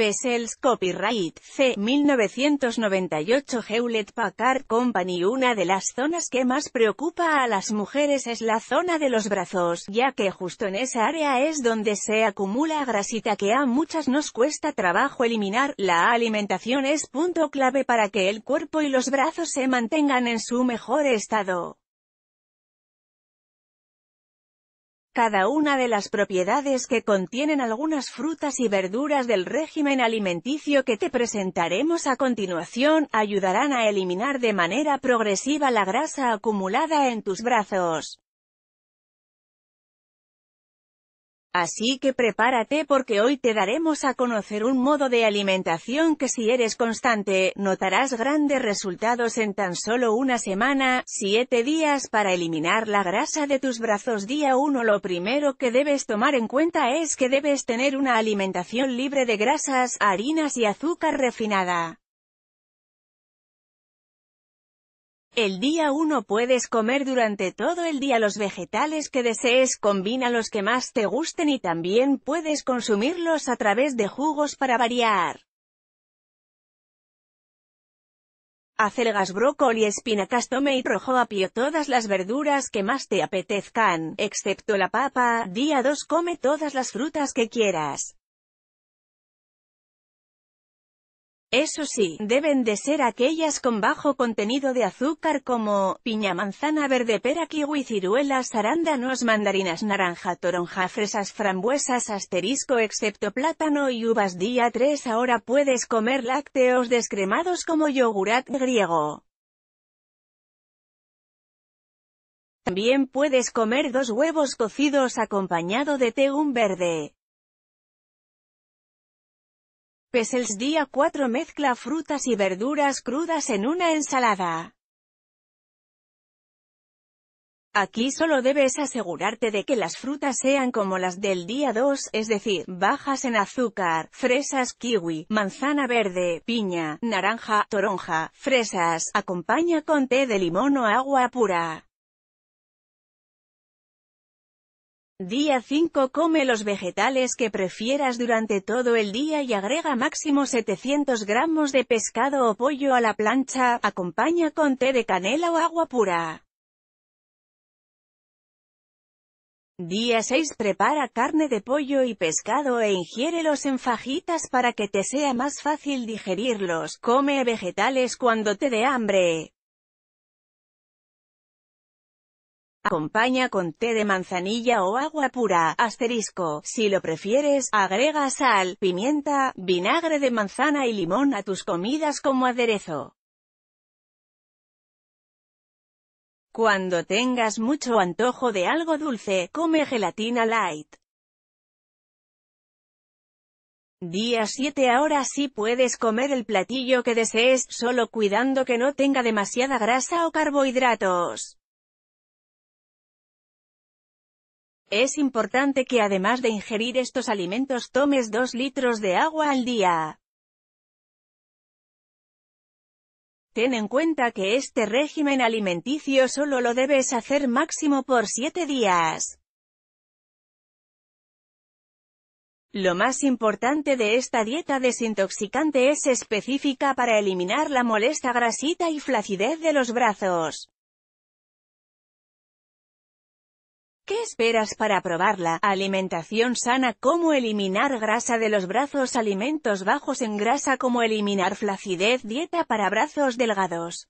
Bessels Copyright C. 1998 Hewlett Packard Company Una de las zonas que más preocupa a las mujeres es la zona de los brazos, ya que justo en esa área es donde se acumula grasita que a muchas nos cuesta trabajo eliminar. La alimentación es punto clave para que el cuerpo y los brazos se mantengan en su mejor estado. cada una de las propiedades que contienen algunas frutas y verduras del régimen alimenticio que te presentaremos a continuación, ayudarán a eliminar de manera progresiva la grasa acumulada en tus brazos. Así que prepárate porque hoy te daremos a conocer un modo de alimentación que si eres constante, notarás grandes resultados en tan solo una semana, 7 días para eliminar la grasa de tus brazos día 1 lo primero que debes tomar en cuenta es que debes tener una alimentación libre de grasas, harinas y azúcar refinada. El día 1 puedes comer durante todo el día los vegetales que desees, combina los que más te gusten y también puedes consumirlos a través de jugos para variar. acelgas, brócoli, espinacas, tome y rojo apio, todas las verduras que más te apetezcan, excepto la papa. Día 2 come todas las frutas que quieras. Eso sí, deben de ser aquellas con bajo contenido de azúcar como, piña manzana verde pera kiwi ciruelas arándanos mandarinas naranja toronja fresas frambuesas asterisco excepto plátano y uvas día 3 ahora puedes comer lácteos descremados como yogurat griego. También puedes comer dos huevos cocidos acompañado de té un verde. Pesels día 4 mezcla frutas y verduras crudas en una ensalada. Aquí solo debes asegurarte de que las frutas sean como las del día 2, es decir, bajas en azúcar, fresas, kiwi, manzana verde, piña, naranja, toronja, fresas, acompaña con té de limón o agua pura. Día 5 Come los vegetales que prefieras durante todo el día y agrega máximo 700 gramos de pescado o pollo a la plancha, acompaña con té de canela o agua pura. Día 6 Prepara carne de pollo y pescado e ingiérelos en fajitas para que te sea más fácil digerirlos. Come vegetales cuando te dé hambre. Acompaña con té de manzanilla o agua pura, asterisco, si lo prefieres, agrega sal, pimienta, vinagre de manzana y limón a tus comidas como aderezo. Cuando tengas mucho antojo de algo dulce, come gelatina light. Día 7 Ahora sí puedes comer el platillo que desees, solo cuidando que no tenga demasiada grasa o carbohidratos. Es importante que además de ingerir estos alimentos tomes 2 litros de agua al día. Ten en cuenta que este régimen alimenticio solo lo debes hacer máximo por 7 días. Lo más importante de esta dieta desintoxicante es específica para eliminar la molesta grasita y flacidez de los brazos. ¿Qué esperas para probarla? Alimentación sana ¿Cómo eliminar grasa de los brazos Alimentos bajos en grasa ¿Cómo eliminar flacidez Dieta para brazos delgados